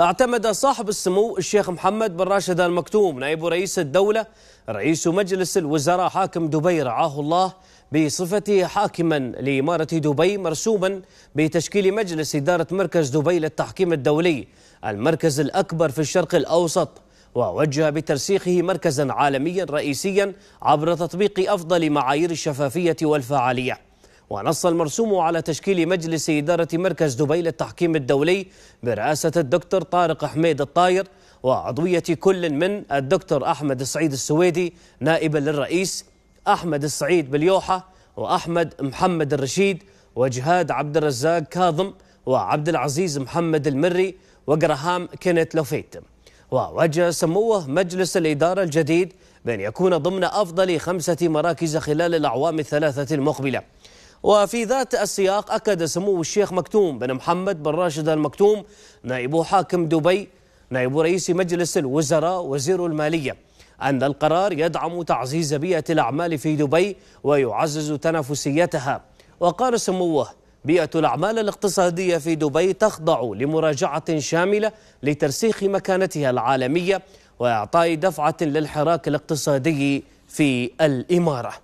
اعتمد صاحب السمو الشيخ محمد بن راشد المكتوم نائب رئيس الدولة رئيس مجلس الوزراء حاكم دبي رعاه الله بصفته حاكما لإمارة دبي مرسوما بتشكيل مجلس إدارة مركز دبي للتحكيم الدولي المركز الأكبر في الشرق الأوسط ووجه بترسيخه مركزا عالميا رئيسيا عبر تطبيق أفضل معايير الشفافية والفعالية ونص المرسوم على تشكيل مجلس إدارة مركز دبي للتحكيم الدولي برئاسة الدكتور طارق حميد الطاير وعضوية كل من الدكتور أحمد السعيد السويدي نائبا للرئيس أحمد السعيد بليوحة وأحمد محمد الرشيد وجهاد عبد الرزاق كاظم وعبد العزيز محمد المري وجرهام كينيت لوفيت ووجه سموه مجلس الإدارة الجديد بأن يكون ضمن أفضل خمسة مراكز خلال الأعوام الثلاثة المقبلة وفي ذات السياق أكد سمو الشيخ مكتوم بن محمد بن راشد المكتوم نائب حاكم دبي نائب رئيس مجلس الوزراء وزير المالية أن القرار يدعم تعزيز بيئة الأعمال في دبي ويعزز تنافسيتها وقال سموه بيئة الأعمال الاقتصادية في دبي تخضع لمراجعة شاملة لترسيخ مكانتها العالمية وإعطاء دفعة للحراك الاقتصادي في الإمارة